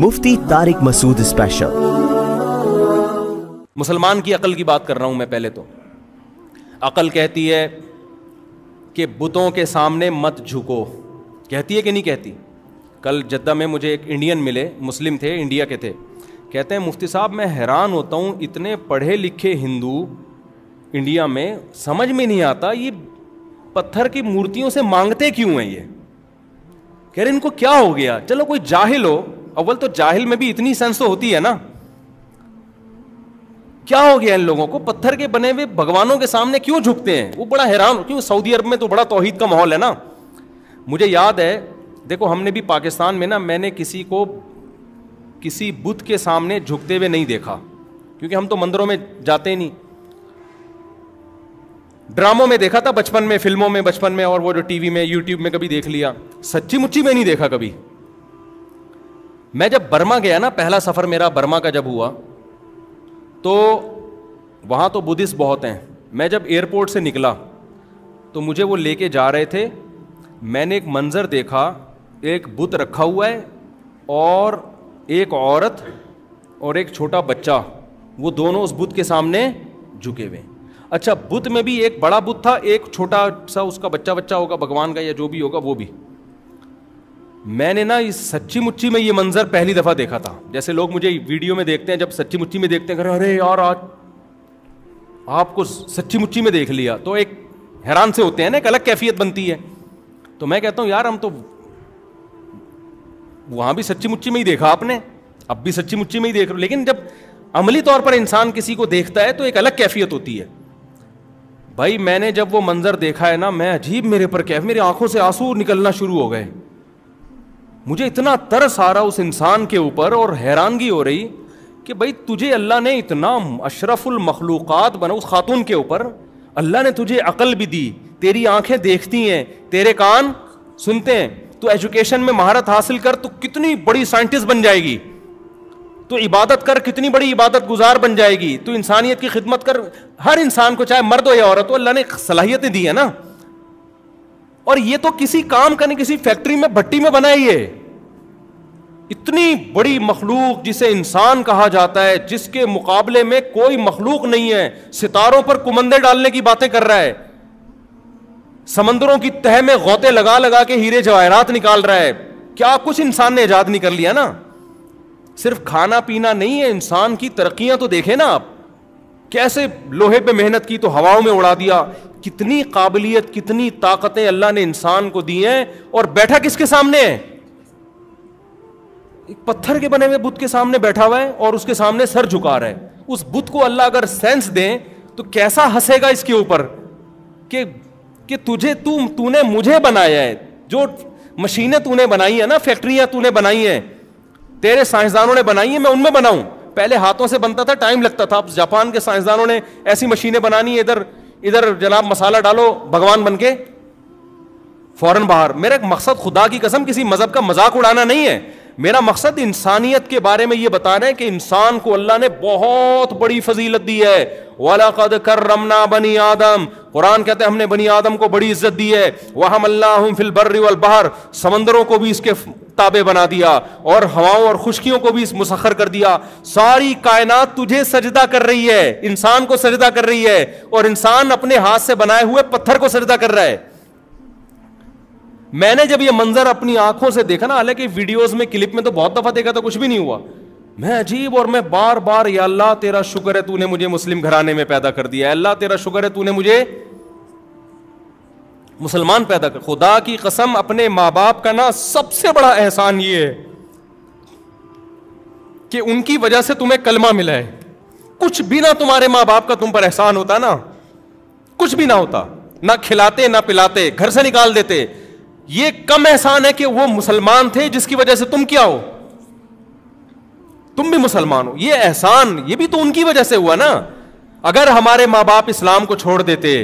मुफ्ती Tariq Masood special मुसलमान की अकल की बात कर रहा हूं मैं पहले तो अकल कहती है कि बुतों के सामने मत झुको कहती है कि नहीं कहती कल जद्दा में मुझे एक इंडियन मिले मुस्लिम थे इंडिया के थे कहते हैं मुफ्ती साहब मैं हैरान होता हूँ इतने पढ़े लिखे हिंदू इंडिया में समझ में नहीं आता ये पत्थर की मूर्तियों से मांगते क्यों हैं ये कह रहे इनको क्या हो गया चलो कोई जाहिल हो अव्वल तो जाहिल में भी इतनी सेंस तो होती है ना क्या हो गया इन लोगों को पत्थर के बने हुए भगवानों के सामने क्यों झुकते हैं वो बड़ा हैरान क्यों सऊदी अरब में तो बड़ा तोहहीद का माहौल है ना मुझे याद है देखो हमने भी पाकिस्तान में ना मैंने किसी को किसी बुद्ध के सामने झुकते हुए नहीं देखा क्योंकि हम तो मंदिरों में जाते नहीं ड्रामों में देखा था बचपन में फिल्मों में बचपन में और वो जो टीवी में यूट्यूब में कभी देख लिया सच्ची मुच्ची में नहीं देखा कभी मैं जब बर्मा गया ना पहला सफ़र मेरा बर्मा का जब हुआ तो वहाँ तो बुद्धिस्ट बहुत हैं मैं जब एयरपोर्ट से निकला तो मुझे वो लेके जा रहे थे मैंने एक मंज़र देखा एक बुत रखा हुआ है और एक औरत और एक छोटा बच्चा वो दोनों उस बुत के सामने झुके हुए अच्छा बुत में भी एक बड़ा बुत था एक छोटा सा उसका बच्चा बच्चा होगा भगवान का या जो भी होगा वो भी मैंने ना इस सच्ची मुच्ची में ये मंजर पहली दफा देखा था जैसे लोग मुझे वीडियो में देखते हैं जब सच्ची मुच्ची में देखते हैं अरे यार आज आपको सच्ची मुच्ची में देख लिया तो एक हैरान से होते हैं ना एक अलग कैफियत बनती है तो मैं कहता हूं यार हम तो वहां भी सच्ची मुच्ची में ही देखा आपने अब भी सच्ची मुच्ची में ही देख रहे लेकिन जब अमली तौर पर इंसान किसी को देखता है तो एक अलग कैफियत होती है भाई मैंने जब वो मंजर देखा है ना मैं अजीब मेरे पर कैफ मेरी आंखों से आंसू निकलना शुरू हो गए मुझे इतना तरस आ रहा उस इंसान के ऊपर और हैरानगी हो रही कि भाई तुझे अल्लाह ने इतना अशरफुल मखलूक़ात बना उस खातून के ऊपर अल्लाह ने तुझे अकल भी दी तेरी आंखें देखती हैं तेरे कान सुनते हैं तो एजुकेशन में महारत हासिल कर तो कितनी बड़ी साइंटिस्ट बन जाएगी तो इबादत कर कितनी बड़ी इबादत गुजार बन जाएगी तो इंसानियत की खिदमत कर हर इंसान को चाहे मर्द हो या औरत हो अल्लाह ने सलाहियतें दी है ना और ये तो किसी काम का नहीं किसी फैक्ट्री में भट्टी में बनाई है इतनी बड़ी मखलूक जिसे इंसान कहा जाता है जिसके मुकाबले में कोई मखलूक नहीं है सितारों पर कुमंदे डालने की बातें कर रहा है समंदरों की तह में गौते लगा लगा के हीरे जवाहरात निकाल रहा है क्या कुछ इंसान ने ईजाद नहीं कर लिया ना सिर्फ खाना पीना नहीं है इंसान की तरक्कियां तो देखे ना आप कैसे लोहे पे मेहनत की तो हवाओं में उड़ा दिया कितनी काबिलियत कितनी ताकतें अल्लाह ने इंसान को दी हैं और बैठा किसके सामने है एक पत्थर के बने हुए बुद्ध के सामने बैठा हुआ है और उसके सामने सर झुका रहा है उस बुद्ध को अल्लाह अगर सेंस दे तो कैसा हंसेगा इसके ऊपर कि कि तुझे तू तु, तूने मुझे बनाया है जो मशीनें तूने बनाई है ना फैक्ट्रियां तूने बनाई हैं तेरे साइंसदानों ने बनाई है मैं उनमें बनाऊं पहले हाथों से बनता था टाइम लगता था अब जापान के साइंसदानों ने ऐसी मशीनें बनानी इधर इधर जनाब मसाला डालो भगवान बन के फौरन बाहर मेरा मकसद खुदा की कसम किसी मजहब का मजाक उड़ाना नहीं है मेरा मकसद इंसानियत के बारे में यह बताना है कि इंसान को अल्लाह ने बहुत बड़ी फजीलत दी है वालकद बनी आदम कुरान कहते हैं हमने बनी आदम को बड़ी इज्जत दी है वहम अल्लाह फिल बर्र बहर समंदरों को भी इसके ताबे बना दिया और हवाओं और खुशकियों को भी मुसखर कर दिया सारी कायनात तुझे सजदा कर रही है इंसान को सजदा कर रही है और इंसान अपने हाथ से बनाए हुए पत्थर को सजदा कर रहा है मैंने जब ये मंजर अपनी आंखों से देखा ना हालांकि वीडियोस में क्लिप में तो बहुत दफा देखा था कुछ भी नहीं हुआ मैं अजीब और मैं बार बार या अल्लाह तेरा शुक्र है तूने मुझे मुस्लिम घराने में पैदा कर दिया अल्लाह तेरा शुक्र है तूने मुझे मुसलमान पैदा कर खुदा की कसम अपने माँ बाप का ना सबसे बड़ा एहसान ये है कि उनकी वजह से तुम्हें कलमा मिला है कुछ भी ना तुम्हारे माँ बाप का तुम पर एहसान होता ना कुछ भी ना होता ना खिलाते ना पिलाते घर से निकाल देते ये कम एहसान है कि वो मुसलमान थे जिसकी वजह से तुम क्या हो तुम भी मुसलमान हो ये एहसान ये भी तो उनकी वजह से हुआ ना अगर हमारे मां बाप इस्लाम को छोड़ देते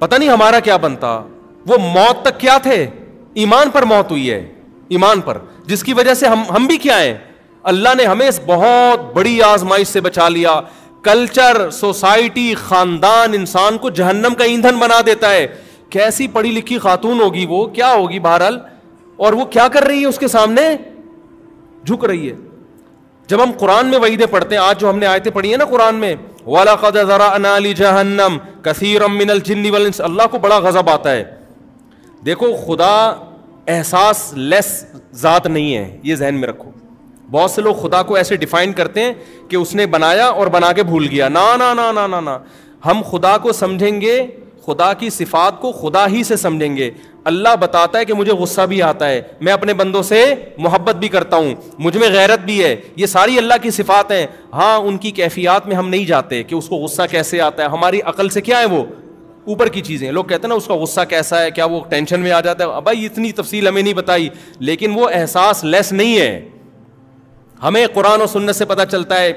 पता नहीं हमारा क्या बनता वो मौत तक क्या थे ईमान पर मौत हुई है ईमान पर जिसकी वजह से हम हम भी क्या है अल्लाह ने हमें इस बहुत बड़ी आजमाइश से बचा लिया कल्चर सोसाइटी खानदान इंसान को जहन्नम का ईंधन बना देता है कैसी पढ़ी लिखी खातून होगी वो क्या होगी बहरहाल और वो क्या कर रही है उसके सामने झुक रही है जब हम कुरान में वहीदे पढ़ते हैं आज जो हमने आयतें पढ़ी है ना कुरान में वाली ख़रा कसीर जिन्नी वल अल्लाह को बड़ा गज़ब आता है देखो खुदा एहसास लेस ज़ात नहीं है ये जहन में रखो बहुत से लोग खुदा को ऐसे डिफाइन करते हैं कि उसने बनाया और बना के भूल गया ना ना ना ना ना ना हम खुदा को समझेंगे खुदा की सिफात को खुदा ही से समझेंगे अल्लाह बताता है कि मुझे गुस्सा भी आता है मैं अपने बंदों से मोहब्बत भी करता हूँ मुझ में गैरत भी है ये सारी अल्लाह की सिफात हैं हाँ उनकी कैफियात में हम नहीं जाते कि उसको गुस्सा कैसे आता है हमारी अकल से क्या है वो ऊपर की चीज़ें लोग कहते हैं ना उसका गुस्सा कैसा है क्या वो टेंशन में आ जाता है भाई इतनी तफसील हमें नहीं बताई लेकिन वो एहसास लेस नहीं है हमें कुरान और सुन्नत से पता चलता है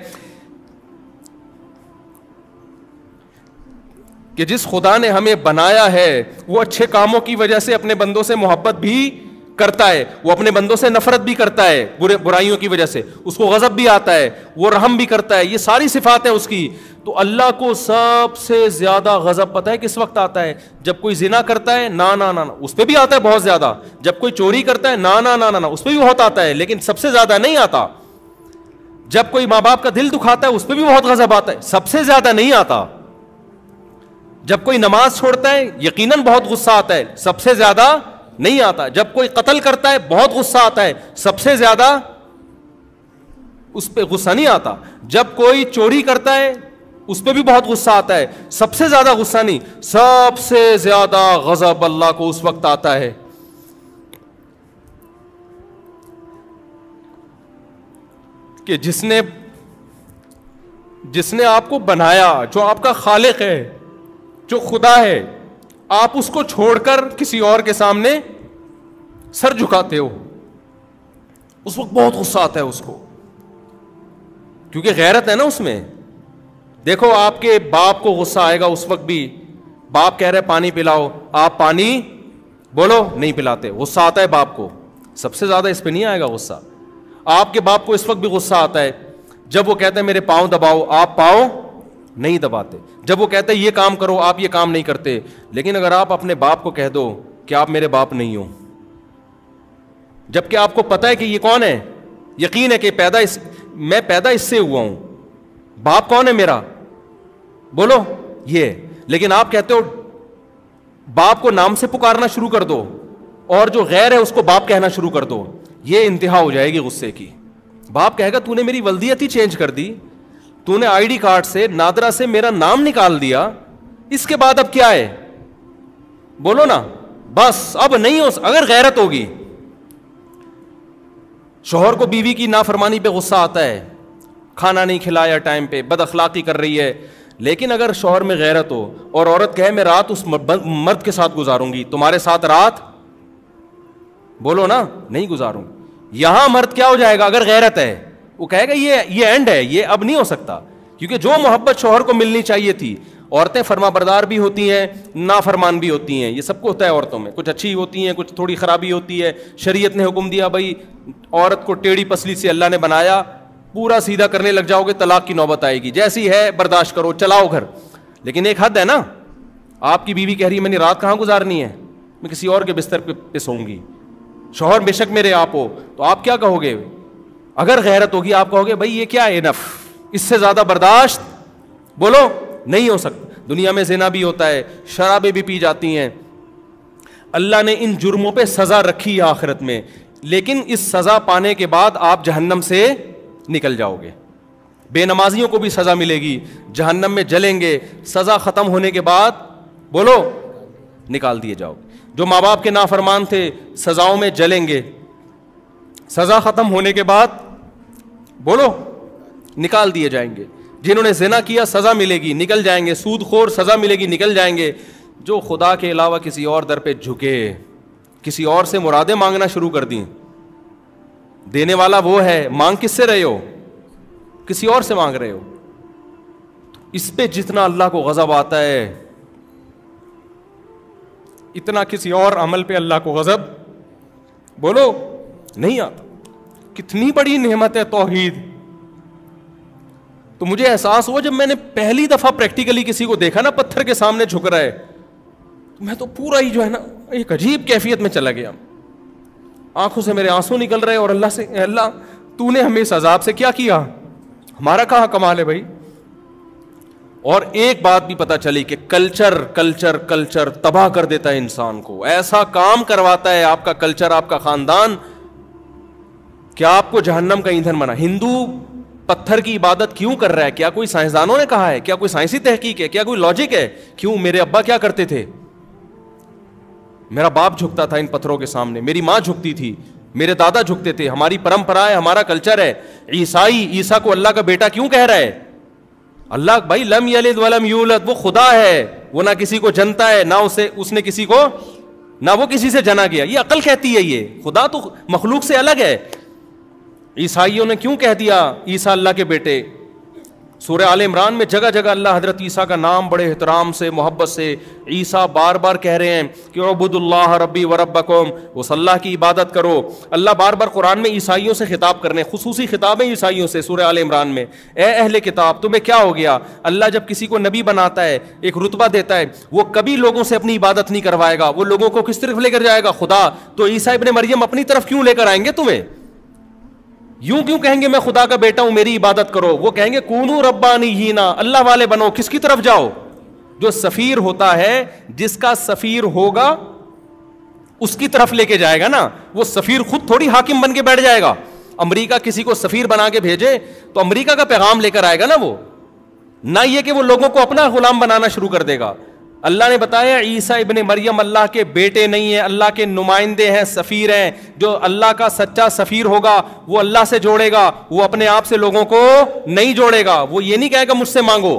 कि जिस खुदा ने हमें बनाया है वो अच्छे कामों की वजह से अपने बंदों से मोहब्बत भी करता है वो अपने बंदों से नफरत भी करता है बुरे बुराइयों की वजह से उसको गज़ब भी आता है वो रहम भी करता है ये सारी सिफात है उसकी तो अल्लाह को सबसे ज़्यादा गज़ब पता है किस वक्त आता है जब कोई जिना करता है ना ना ना ना उस पर भी आता है बहुत ज़्यादा जब कोई चोरी करता है ना ना ना ना ना उस पर भी बहुत आता है लेकिन सबसे ज़्यादा नहीं आता जब कोई माँ बाप का दिल दुखाता है उस पर भी बहुत गज़ब आता है सबसे ज़्यादा नहीं आता जब कोई नमाज छोड़ता है यकीन बहुत गुस्सा आता है सबसे ज्यादा नहीं आता जब कोई कतल करता है बहुत गुस्सा आता है सबसे ज्यादा उस पर गुस्सा नहीं आता जब कोई चोरी करता है उस पर भी बहुत गुस्सा आता है सबसे ज्यादा गुस्सा नहीं सबसे ज्यादा गजब अल्लाह को उस वक्त आता है कि जिसने जिसने आपको बनाया जो आपका खालिक है जो खुदा है आप उसको छोड़कर किसी और के सामने सर झुकाते हो उस वक्त बहुत गुस्सा आता है उसको क्योंकि गैरत है ना उसमें देखो आपके बाप को गुस्सा आएगा उस वक्त भी बाप कह रहे पानी पिलाओ आप पानी बोलो नहीं पिलाते गुस्सा आता है बाप को सबसे ज्यादा इस पर नहीं आएगा गुस्सा आपके बाप को इस वक्त भी गुस्सा आता है जब वो कहते हैं मेरे पाँव दबाओ आप पाओ नहीं दबाते जब वो कहते ये काम करो आप ये काम नहीं करते लेकिन अगर आप अपने बाप को कह दो कि आप मेरे बाप नहीं हो जबकि आपको पता है कि ये कौन है यकीन है कि पैदा इस मैं पैदा इससे हुआ हूं बाप कौन है मेरा बोलो ये लेकिन आप कहते हो बाप को नाम से पुकारना शुरू कर दो और जो गैर है उसको बाप कहना शुरू कर दो ये इंतहा हो जाएगी गुस्से की बाप कहेगा तूने मेरी वल्दियत ही चेंज कर दी तूने आईडी कार्ड से नादरा से मेरा नाम निकाल दिया इसके बाद अब क्या है बोलो ना बस अब नहीं हो अगर गैरत होगी शोहर को बीवी की नाफरमानी पे गुस्सा आता है खाना नहीं खिलाया टाइम पे बद अखलाकी कर रही है लेकिन अगर शोहर में गैरत हो और औरत कहे मैं रात उस मर्द के साथ गुजारूंगी तुम्हारे साथ रात बोलो ना नहीं गुजारूंगी यहां मर्द क्या हो जाएगा अगर गैरत है वो कहेगा ये ये एंड है ये अब नहीं हो सकता क्योंकि जो मोहब्बत शोहर को मिलनी चाहिए थी औरतें फरमाबरदार भी होती हैं नाफरमान भी होती हैं ये सबको होता है औरतों में कुछ अच्छी होती हैं कुछ थोड़ी खराबी होती है शरीयत ने हुक्म दिया भाई औरत को टेढ़ी पसली से अल्लाह ने बनाया पूरा सीधा करने लग जाओगे तलाक की नौबत आएगी जैसी है बर्दाश्त करो चलाओ घर लेकिन एक हद है ना आपकी बीवी कह रही है मैंने रात कहाँ गुजारनी है मैं किसी और के बिस्तर पर पे सोऊंगी शोहर बेशक मेरे आप हो तो आप क्या कहोगे अगर गैरत होगी आप कहोगे भाई ये क्या है नफ इससे ज़्यादा बर्दाश्त बोलो नहीं हो सकता दुनिया में जिना भी होता है शराबें भी पी जाती हैं अल्लाह ने इन जुर्मों पर सज़ा रखी है आखिरत में लेकिन इस सज़ा पाने के बाद आप जहन्नम से निकल जाओगे बेनमाजियों को भी सज़ा मिलेगी जहन्नम में जलेंगे सज़ा ख़त्म होने के बाद बोलो निकाल दिए जाओगे जो माँ बाप के नाफरमान थे सज़ाओं में जलेंगे सज़ा ख़त्म होने के बाद बोलो निकाल दिए जाएंगे जिन्होंने जना किया सज़ा मिलेगी निकल जाएंगे सूद खोर सज़ा मिलेगी निकल जाएंगे जो खुदा के अलावा किसी और दर पे झुके किसी और से मुरादें मांगना शुरू कर दी देने वाला वो है मांग किससे रहे हो किसी और से मांग रहे हो इस पे जितना अल्लाह को गज़ब आता है इतना किसी और अमल पे अल्लाह को गज़ब बोलो नहीं आता कितनी बड़ी नेमत है तोहीद तो मुझे एहसास हुआ जब मैंने पहली दफा प्रैक्टिकली किसी को देखा ना पत्थर के सामने झुक रहा है तो मैं तो पूरा ही जो है ना एक अजीब कैफियत में चला गया आंखों से मेरे आंसू निकल रहे और अल्लाह से अल्लाह तूने हमें इस अजाब से क्या किया हमारा कहा कमाल है भाई और एक बात भी पता चली कि कल्चर कल्चर कल्चर तबाह कर देता है इंसान को ऐसा काम करवाता है आपका कल्चर आपका खानदान क्या आपको जहन्नम का ईंधन बना हिंदू पत्थर की इबादत क्यों कर रहा है क्या कोई साइंसदानों ने कहा है क्या कोई साइंसी तहकीक है क्या कोई लॉजिक है क्यों मेरे अब्बा क्या करते थे मेरा बाप झुकता था इन पत्थरों के सामने मेरी माँ झुकती थी मेरे दादा झुकते थे हमारी परंपरा है हमारा कल्चर है ईसाई ईसा को अल्लाह का बेटा क्यों कह रहा है अल्लाह भाई लम यलिद वलम यूलद वो खुदा है वो ना किसी को जनता है ना उसे उसने किसी को ना वो किसी से जना गया ये अकल कहती है ये खुदा तो मखलूक से अलग है ईसाइयों ने क्यों कह दिया ईसा अल्लाह के बेटे सूर्य आल इमरान में जगह जगह अल्लाह हजरत ईसा का नाम बड़े एहतराम से मोहब्बत से ईसा बार बार कह रहे हैं कि अबुदुल्लाह रबी वरबकम कौम अल्लाह की इबादत करो अल्लाह बार बार कुरान में ईसाइयों से खिताब कर रहे हैं खसूसी खिताबें ईसाइयों से सूर्य आल इमरान में ए अहल किताब तुम्हें क्या हो गया अल्लाह जब किसी को नबी बनाता है एक रुतबा देता है वो कभी लोगों से अपनी इबादत नहीं करवाएगा वो लोगों को किस तरफ लेकर जाएगा खुदा तो ईसा इबन मरियम अपनी तरफ क्यों लेकर आएंगे तुम्हें यूं क्यों कहेंगे मैं खुदा का बेटा हूं मेरी इबादत करो वो कहेंगे कूनू रब्बानी ही ना अल्लाह वाले बनो किसकी तरफ जाओ जो सफीर होता है जिसका सफीर होगा उसकी तरफ लेके जाएगा ना वो सफीर खुद थोड़ी हाकिम बन के बैठ जाएगा अमरीका किसी को सफीर बना के भेजे तो अमरीका का पैगाम लेकर आएगा ना वो ना ये कि वो लोगों को अपना गुलाम बनाना शुरू कर देगा अल्लाह ने बताया ईसा इबन मरियम अल्लाह के बेटे नहीं हैं अल्लाह के नुमाइंदे हैं सफ़ीर हैं जो अल्लाह का सच्चा सफ़ीर होगा वो अल्लाह से जोड़ेगा वो अपने आप से लोगों को नहीं जोड़ेगा वो ये नहीं कहेगा मुझसे मांगो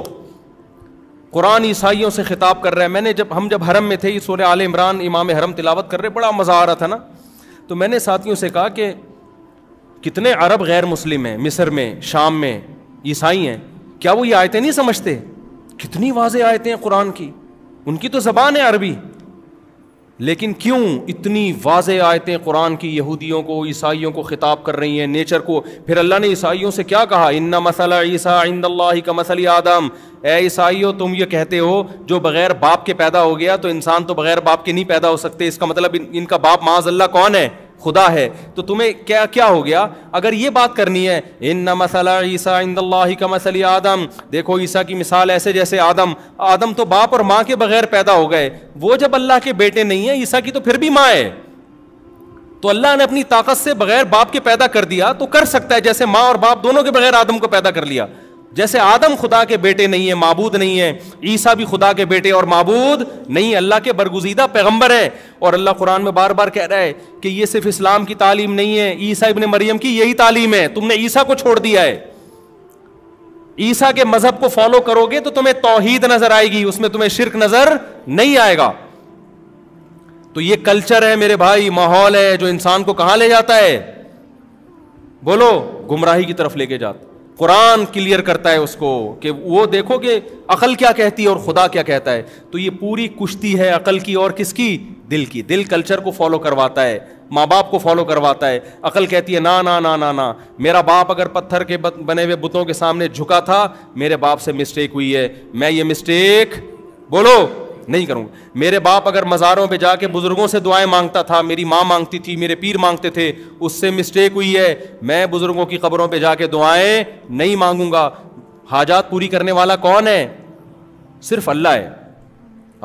कुरान ईसाइयों से खिताब कर रहा है मैंने जब हम जब हरम में थे ये सोरे आल इमरान इमाम हरम तिलावत कर रहे बड़ा मज़ा आ रहा था ना तो मैंने साथियों से कहा कि कितने अरब गैर मुस्लिम हैं मिस्र में शाम में ईसाई हैं क्या वो ये आयतें नहीं समझते कितनी वाज आयतें हैं कुरान की उनकी तो ज़बान है अरबी लेकिन क्यों इतनी वाज आयतें कुरान की यहूदियों को ईसाइयों को ख़िताब कर रही हैं नेचर को फिर अल्लाह ने ईसाइयों से क्या कहा इन्ना मसला ईसा इंदल्ला का मसली आदम ए ईसाइयों तुम ये कहते हो जो बग़ैर बाप के पैदा हो गया तो इंसान तो बग़ैर बाप के नहीं पैदा हो सकते इसका मतलब इन, इनका बाप माज अल्लाह कौन है खुदा है तो तुम्हें क्या क्या हो गया अगर ये बात करनी है इन न मसला ईसा इंदल्ला का मसली आदम देखो ईसा की मिसाल ऐसे जैसे आदम आदम तो बाप और माँ के बगैर पैदा हो गए वो जब अल्लाह के बेटे नहीं है ईसा की तो फिर भी माँ है तो अल्लाह ने अपनी ताकत से बगैर बाप के पैदा कर दिया तो कर सकता है जैसे माँ और बाप दोनों के बगैर आदम को पैदा कर लिया जैसे आदम खुदा के बेटे नहीं है माबूद नहीं है ईसा भी खुदा के बेटे और माबूद नहीं अल्लाह के बरगुजीदा पैगंबर है और अल्लाह कुरान में बार बार कह रहा है कि ये सिर्फ इस्लाम की तालीम नहीं है ईसा इबन मरियम की यही तालीम है तुमने ईसा को छोड़ दिया है ईसा के मजहब को फॉलो करोगे तो तुम्हें तोहहीद नजर आएगी उसमें तुम्हें शिरक नजर नहीं आएगा तो ये कल्चर है मेरे भाई माहौल है जो इंसान को कहां ले जाता है बोलो गुमराही की तरफ लेके जाता कुरान क्लियर करता है उसको कि वो देखो कि अकल क्या कहती है और खुदा क्या कहता है तो ये पूरी कुश्ती है अकल की और किसकी दिल की दिल कल्चर को फॉलो करवाता है माँ बाप को फॉलो करवाता है अकल कहती है ना ना ना ना ना मेरा बाप अगर पत्थर के बने हुए बुतों के सामने झुका था मेरे बाप से मिस्टेक हुई है मैं ये मिस्टेक बोलो नहीं करूँगा मेरे बाप अगर मज़ारों पर जाके बुज़ुर्गों से दुआएं मांगता था मेरी माँ मांगती थी मेरे पीर मांगते थे उससे मिस्टेक हुई है मैं बुज़ुर्गों की खबरों पर जाके दुआएं नहीं मांगूंगा हाजात पूरी करने वाला कौन है सिर्फ अल्लाह है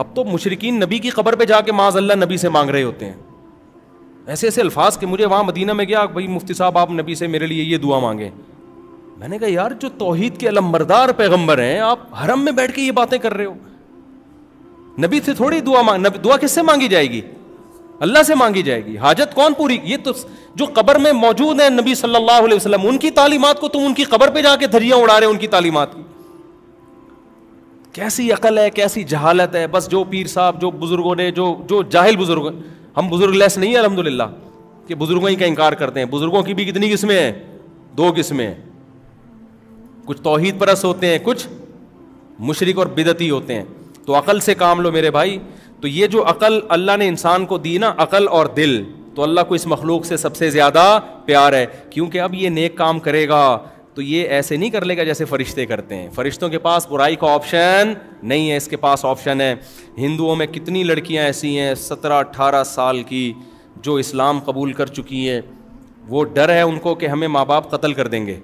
अब तो मुशरकिन नबी की खबर पर जाके माज अल्लाह नबी से मांग रहे होते हैं ऐसे ऐसे अल्फाज के मुझे वहाँ मदीना में गया भाई मुफ्ती साहब आप नबी से मेरे लिए ये दुआ मांगे मैंने कहा यार जो तोहहीद के अलमबरदार पैगम्बर हैं आप हरम में बैठ के ये बातें कर रहे हो नबी से थोड़ी दुआ मांग नबी दुआ किससे मांगी जाएगी अल्लाह से मांगी जाएगी हाजत कौन पूरी ये तो जो कबर में मौजूद है नबी सल्लल्लाहु अलैहि वसल्लम उनकी तालीमत को तुम उनकी कबर पे जाके धरिया उड़ा रहे हो उनकी तालीमत की कैसी अकल है कैसी जहालत है बस जो पीर साहब जो बुजुर्गों ने जो जो जाहिल बुजुर्ग हम बुजुर्ग लेस नहीं है अलहमदिल्ला कि बुजुर्गों ही का इनकार करते हैं बुजुर्गों की भी कितनी किस्में हैं दो किस्में हैं कुछ तोहहीद परस होते हैं कुछ मुशरक और बिदती होते हैं तो अकल से काम लो मेरे भाई तो ये जो अकल अल्लाह ने इंसान को दी ना अकल और दिल तो अल्लाह को इस मखलूक से सबसे ज़्यादा प्यार है क्योंकि अब ये नेक काम करेगा तो ये ऐसे नहीं कर लेगा जैसे फरिश्ते करते हैं फरिश्तों के पास बुराई का ऑप्शन नहीं है इसके पास ऑप्शन है हिंदुओं में कितनी लड़कियां ऐसी हैं सत्रह अठारह साल की जो इस्लाम कबूल कर चुकी हैं वो डर है उनको कि हमें माँ बाप कत्ल कर देंगे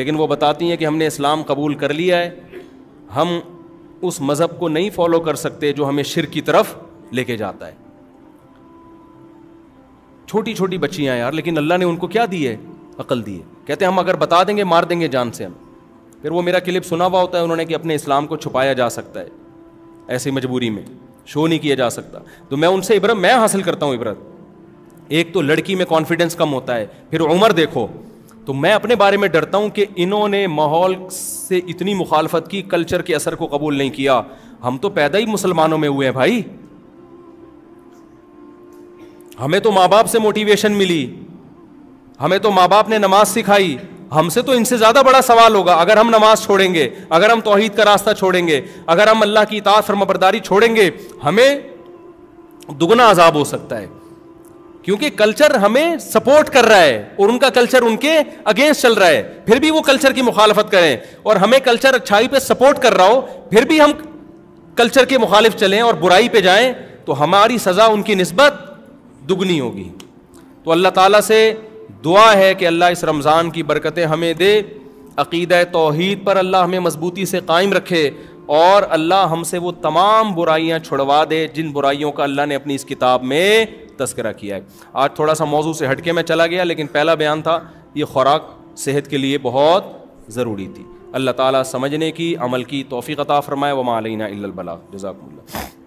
लेकिन वो बताती हैं कि हमने इस्लाम कबूल कर लिया है हम उस मज़हब को नहीं फॉलो कर सकते जो हमें शिर की तरफ लेके जाता है छोटी छोटी बच्चियां यार लेकिन अल्लाह ने उनको क्या दी है अकल दी है कहते हैं हम अगर बता देंगे मार देंगे जान से हम फिर वो मेरा क्लिप सुना हुआ होता है उन्होंने कि अपने इस्लाम को छुपाया जा सकता है ऐसी मजबूरी में शो नहीं किया जा सकता तो मैं उनसे इबरत मैं हासिल करता हूँ इबरत एक तो लड़की में कॉन्फिडेंस कम होता है फिर उम्र देखो तो मैं अपने बारे में डरता हूं कि इन्होंने माहौल से इतनी मुखालफत की कल्चर के असर को कबूल नहीं किया हम तो पैदा ही मुसलमानों में हुए हैं भाई हमें तो माँ बाप से मोटिवेशन मिली हमें तो माँ बाप ने नमाज सिखाई हमसे तो इनसे ज़्यादा बड़ा सवाल होगा अगर हम नमाज छोड़ेंगे अगर हम तोहहीद का रास्ता छोड़ेंगे अगर हम अल्लाह की और मबरदारी छोड़ेंगे हमें दुगना अजाब हो सकता है क्योंकि कल्चर हमें सपोर्ट कर रहा है और उनका कल्चर उनके अगेंस्ट चल रहा है फिर भी वो कल्चर की मुखालफत करें और हमें कल्चर अच्छाई पे सपोर्ट कर रहा हो फिर भी हम कल्चर के मुखालिफ चलें और बुराई पे जाएं तो हमारी सज़ा उनकी नस्बत दुगनी होगी तो अल्लाह ताला से दुआ है कि अल्लाह इस रमज़ान की बरकतें हमें दे अकीद तोहद पर अल्लाह हमें मजबूती से कायम रखे और अल्लाह हमसे वो तमाम बुराइयाँ छुड़वा दे जिन बुराइयों का अल्लाह ने अपनी इस किताब में तस्करा किया है आज थोड़ा सा मौजू से हटके मैं चला गया लेकिन पहला बयान था ये खुराक सेहत के लिए बहुत ज़रूरी थी अल्लाह ताली समझने की अमल की तोफ़ी अता फ़रमाए व मालना बला जजाकल्ला